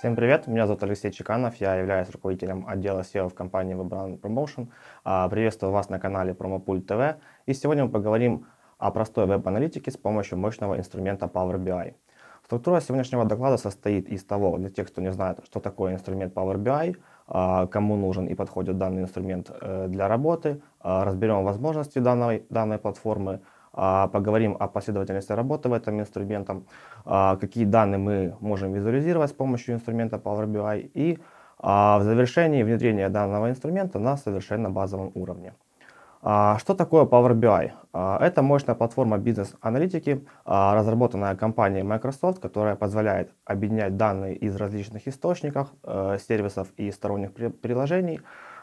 Всем привет, меня зовут Алексей Чеканов, я являюсь руководителем отдела SEO в компании WebRun Promotion. А, приветствую вас на канале Promopult TV. И сегодня мы поговорим о простой веб-аналитике с помощью мощного инструмента Power BI. Структура сегодняшнего доклада состоит из того, для тех, кто не знает, что такое инструмент Power BI, а, кому нужен и подходит данный инструмент э, для работы, а, разберем возможности данной, данной платформы, а, поговорим о последовательности работы в этом инструментом, а, какие данные мы можем визуализировать с помощью инструмента Power BI и а, в завершении внедрения данного инструмента на совершенно базовом уровне. Что такое Power BI? Это мощная платформа бизнес-аналитики, разработанная компанией Microsoft, которая позволяет объединять данные из различных источников, э, сервисов и сторонних приложений,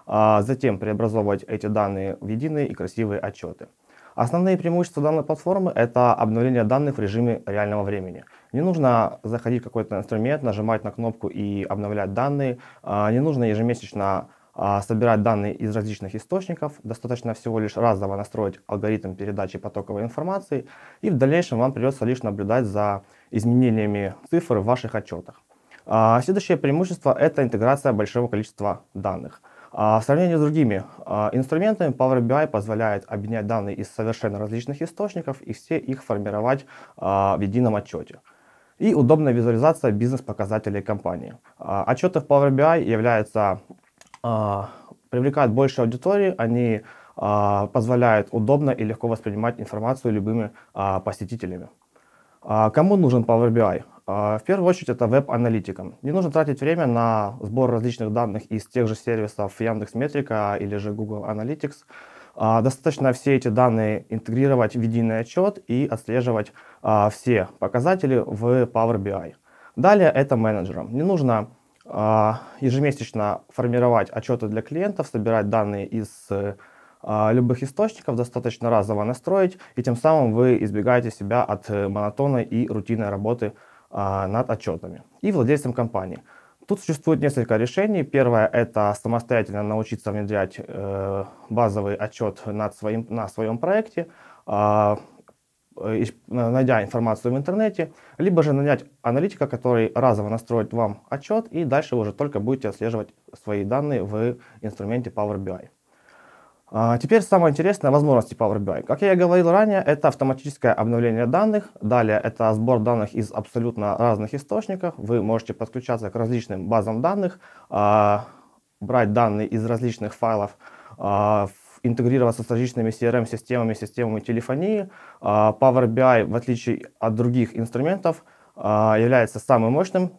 затем преобразовывать эти данные в единые и красивые отчеты. Основные преимущества данной платформы – это обновление данных в режиме реального времени. Не нужно заходить в какой-то инструмент, нажимать на кнопку и обновлять данные. А, не нужно ежемесячно а, собирать данные из различных источников. Достаточно всего лишь разово настроить алгоритм передачи потоковой информации, и в дальнейшем вам придется лишь наблюдать за изменениями цифр в ваших отчетах. А, следующее преимущество – это интеграция большого количества данных – а, в сравнении с другими а, инструментами, Power BI позволяет объединять данные из совершенно различных источников и все их формировать а, в едином отчете. И удобная визуализация бизнес-показателей компании. Отчеты в Power BI являются, привлекают больше аудитории, они позволяют удобно и легко воспринимать информацию любыми посетителями. А кому нужен Power BI? А, в первую очередь это веб-аналитикам. Не нужно тратить время на сбор различных данных из тех же сервисов Яндекс Метрика или же Google Analytics. А, достаточно все эти данные интегрировать в единый отчет и отслеживать все показатели в Power BI. Далее это менеджерам. Не нужно ежемесячно формировать отчеты для клиентов, собирать данные из а, любых источников достаточно разово настроить, и тем самым вы избегаете себя от э, монотонной и рутинной работы а, над отчетами и владельцем компании. Тут существует несколько решений. Первое – это самостоятельно научиться внедрять э, базовый отчет над своим, на своем проекте, а, э, найдя информацию в интернете, либо же нанять аналитика, который разово настроит вам отчет, и дальше вы уже только будете отслеживать свои данные в инструменте Power BI. А, теперь самое интересное возможности Power BI. Как я и говорил ранее, это автоматическое обновление данных. Далее это сбор данных из абсолютно разных источников. Вы можете подключаться к различным базам данных, а, брать данные из различных файлов, а, интегрироваться с различными CRM-системами, системами телефонии. Power BI, в отличие от других инструментов, является самой мощным,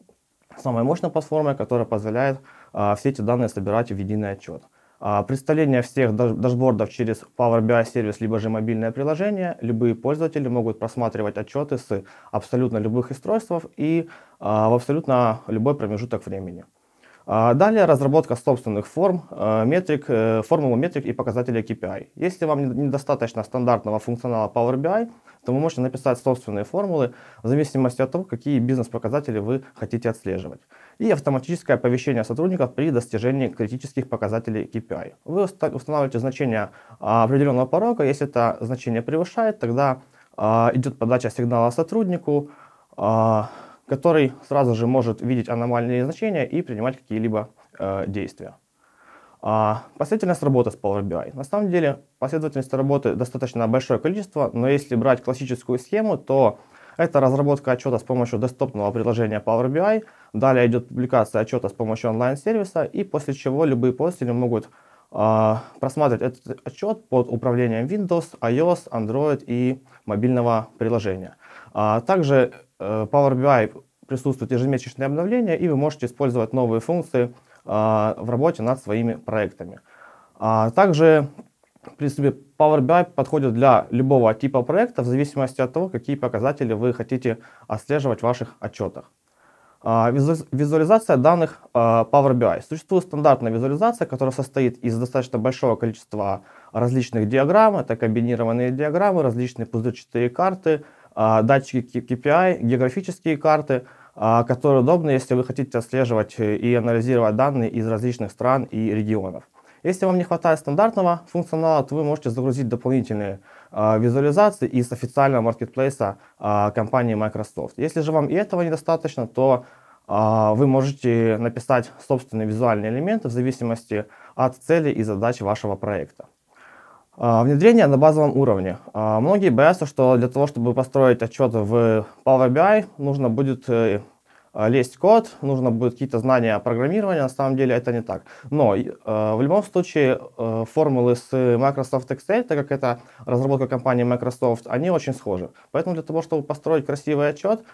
самой мощной платформой, которая позволяет все эти данные собирать в единый отчет. А, представление всех дашбордов через Power BI сервис, либо же мобильное приложение. Любые пользователи могут просматривать отчеты с абсолютно любых устройств и а, в абсолютно любой промежуток времени. А, далее разработка собственных форм, а, метрик, э, формулы метрик и показателей KPI. Если вам недостаточно стандартного функционала Power BI, то вы можете написать собственные формулы в зависимости от того, какие бизнес-показатели вы хотите отслеживать. И автоматическое оповещение сотрудников при достижении критических показателей KPI. Вы устанавливаете значение а, определенного порога, если это значение превышает, тогда идет подача сигнала сотруднику, который сразу же может видеть аномальные значения и принимать какие-либо э, действия. А, последовательность работы с Power BI. На самом деле последовательность работы достаточно большое количество, но если брать классическую схему, то это разработка отчета с помощью десктопного приложения Power BI, далее идет публикация отчета с помощью онлайн-сервиса, и после чего любые пользователи могут э, просматривать этот отчет под управлением Windows, iOS, Android и мобильного приложения. А также Э, Power BI присутствует ежемесячное обновление, и вы можете использовать новые функции а, в работе над своими проектами. А, также, в принципе, Power BI подходит для любого типа проекта в зависимости от того, какие показатели вы хотите отслеживать в ваших отчетах. А, визуализация данных Power BI. Существует стандартная визуализация, которая состоит из достаточно большого количества различных диаграмм. Это комбинированные диаграммы, различные пузырчатые карты – а, датчики KPI, географические карты, а, которые удобны, если вы хотите отслеживать э, и анализировать данные из различных стран и регионов. Если вам не хватает стандартного функционала, то вы можете загрузить дополнительные э, визуализации из официального маркетплейса э, компании Microsoft. Если же вам и этого недостаточно, то э, вы можете написать собственные визуальные элементы в зависимости от цели и задач вашего проекта. А, внедрение на базовом уровне. А, многие боятся, что для того, чтобы построить отчет в Power BI, нужно будет э, а, лезть код, нужно будет какие-то знания программирования, на самом деле это не так. Но э, в любом случае э, формулы с Microsoft Excel, так как это разработка компании Microsoft, они очень схожи. Поэтому для того, чтобы построить красивый отчет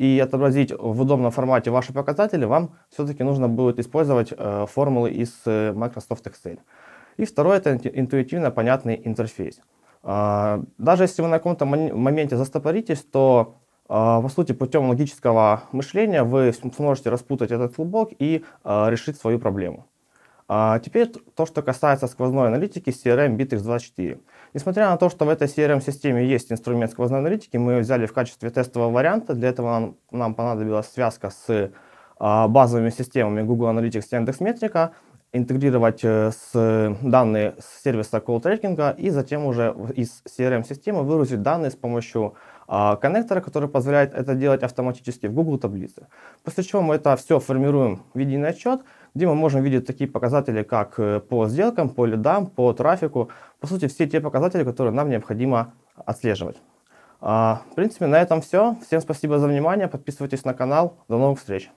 и отобразить в удобном формате ваши показатели, вам все-таки нужно будет использовать формулы из Microsoft Excel. И второе – это интуитивно понятный интерфейс. А, даже если вы на каком-то моменте застопоритесь, то а, по сути, путем логического мышления вы сможете распутать этот клубок и а, решить свою проблему. А теперь то, что касается сквозной аналитики CRM Bittrex24. Несмотря на то, что в этой CRM-системе есть инструмент сквозной аналитики, мы ее взяли в качестве тестового варианта. Для этого нам, нам понадобилась связка с базовыми системами Google Analytics и Яндекс.Метрика интегрировать э, с данные с сервиса колл-трекинга и затем уже из CRM-системы выгрузить данные с помощью а, коннектора, который позволяет это делать автоматически в Google таблице. После чего мы это все формируем в единый отчет, где мы можем видеть такие показатели, как э, по сделкам, по лидам, по трафику, по сути все те показатели, которые нам необходимо отслеживать. А, в принципе, на этом все. Всем спасибо за внимание, подписывайтесь на канал, до новых встреч!